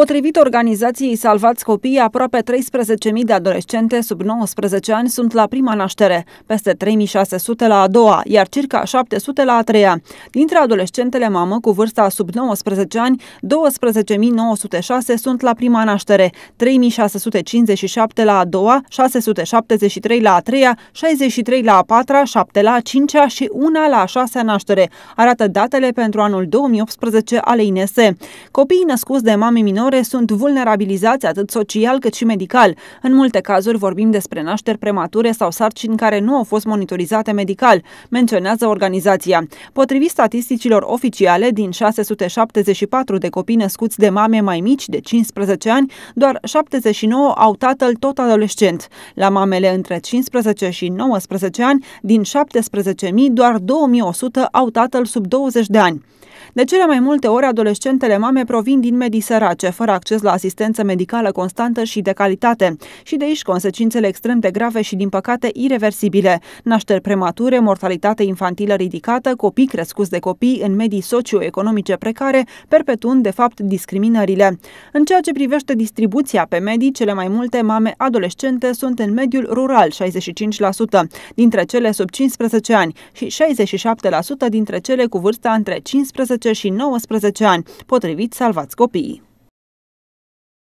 Potrivit organizației Salvați Copii, aproape 13.000 de adolescente sub 19 ani sunt la prima naștere, peste 3.600 la a doua, iar circa 700 la a treia. Dintre adolescentele mamă cu vârsta sub 19 ani, 12.906 sunt la prima naștere, 3.657 la a doua, 673 la a treia, 63 la a patra, 7 la a cincea și 1 la a șasea naștere, arată datele pentru anul 2018 ale INSE. Copiii născuți de mame minore minore sunt vulnerabilizați atât social cât și medical. În multe cazuri vorbim despre nașteri premature sau sarcini care nu au fost monitorizate medical, menționează organizația. Potrivit statisticilor oficiale, din 674 de copii născuți de mame mai mici de 15 ani, doar 79 au tatăl tot adolescent. La mamele între 15 și 19 ani, din 17.000, doar 2100 au tatăl sub 20 de ani. De cele mai multe ori, adolescentele mame provin din medii sărace, fără acces la asistență medicală constantă și de calitate. Și de aici consecințele extrem de grave și, din păcate, irreversibile. Nașteri premature, mortalitate infantilă ridicată, copii crescuți de copii în medii socioeconomice precare, perpetuând, de fapt, discriminările. În ceea ce privește distribuția pe medii, cele mai multe mame adolescente sunt în mediul rural, 65%, dintre cele sub 15 ani și 67% dintre cele cu vârsta între 15 și 19 ani, potrivit Salvați Copiii.